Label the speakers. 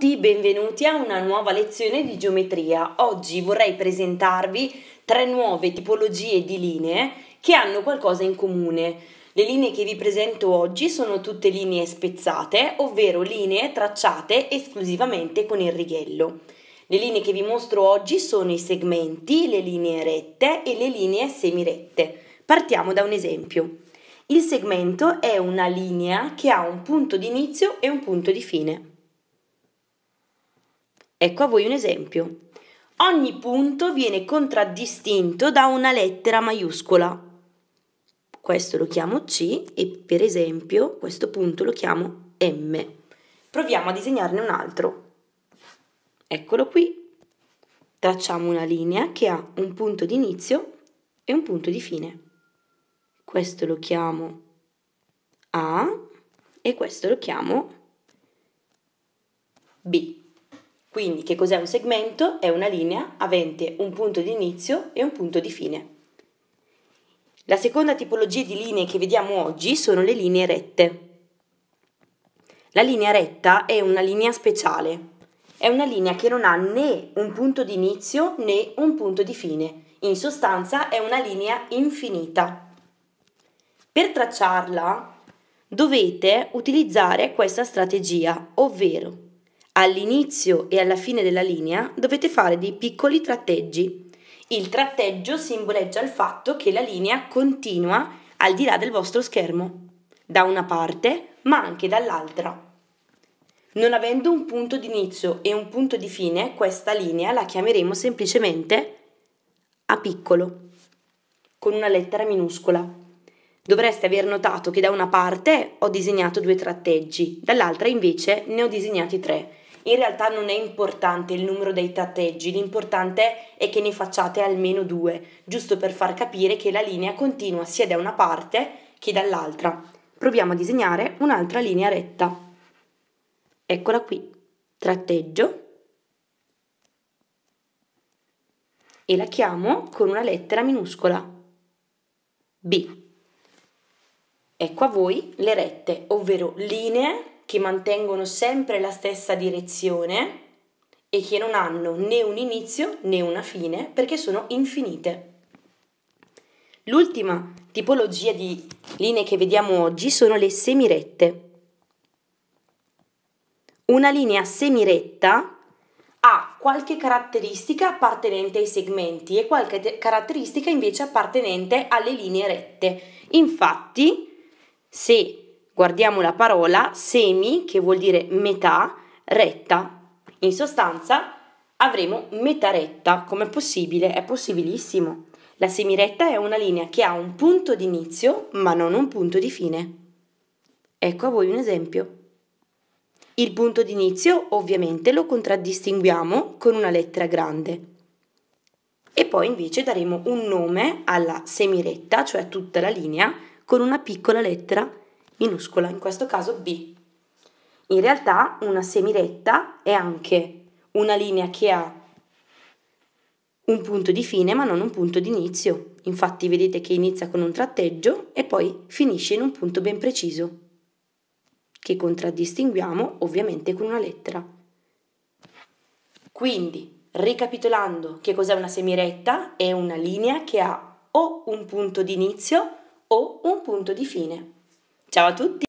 Speaker 1: tutti, benvenuti a una nuova lezione di geometria. Oggi vorrei presentarvi tre nuove tipologie di linee che hanno qualcosa in comune. Le linee che vi presento oggi sono tutte linee spezzate, ovvero linee tracciate esclusivamente con il righello. Le linee che vi mostro oggi sono i segmenti, le linee rette e le linee semirette. Partiamo da un esempio. Il segmento è una linea che ha un punto di inizio e un punto di fine. Ecco a voi un esempio. Ogni punto viene contraddistinto da una lettera maiuscola. Questo lo chiamo C e per esempio questo punto lo chiamo M. Proviamo a disegnarne un altro. Eccolo qui. Tracciamo una linea che ha un punto di inizio e un punto di fine. Questo lo chiamo A e questo lo chiamo B. Quindi che cos'è un segmento? È una linea avente un punto di inizio e un punto di fine. La seconda tipologia di linee che vediamo oggi sono le linee rette. La linea retta è una linea speciale, è una linea che non ha né un punto di inizio né un punto di fine, in sostanza è una linea infinita. Per tracciarla dovete utilizzare questa strategia, ovvero All'inizio e alla fine della linea dovete fare dei piccoli tratteggi. Il tratteggio simboleggia il fatto che la linea continua al di là del vostro schermo, da una parte ma anche dall'altra. Non avendo un punto di inizio e un punto di fine, questa linea la chiameremo semplicemente A piccolo, con una lettera minuscola. Dovreste aver notato che da una parte ho disegnato due tratteggi, dall'altra invece ne ho disegnati tre. In realtà non è importante il numero dei tratteggi, l'importante è che ne facciate almeno due, giusto per far capire che la linea continua sia da una parte che dall'altra. Proviamo a disegnare un'altra linea retta. Eccola qui. Tratteggio. E la chiamo con una lettera minuscola. B. Ecco a voi le rette, ovvero linee che mantengono sempre la stessa direzione e che non hanno né un inizio né una fine perché sono infinite. L'ultima tipologia di linee che vediamo oggi sono le semirette. Una linea semiretta ha qualche caratteristica appartenente ai segmenti e qualche caratteristica invece appartenente alle linee rette. Infatti, se Guardiamo la parola semi, che vuol dire metà, retta. In sostanza avremo metà retta. Com'è possibile? È possibilissimo. La semiretta è una linea che ha un punto di inizio ma non un punto di fine. Ecco a voi un esempio. Il punto di inizio ovviamente lo contraddistinguiamo con una lettera grande e poi invece daremo un nome alla semiretta, cioè a tutta la linea, con una piccola lettera minuscola, in questo caso B. In realtà una semiretta è anche una linea che ha un punto di fine ma non un punto di inizio. Infatti vedete che inizia con un tratteggio e poi finisce in un punto ben preciso, che contraddistinguiamo ovviamente con una lettera. Quindi, ricapitolando, che cos'è una semiretta? È una linea che ha o un punto di inizio o un punto di fine. Ciao a tutti!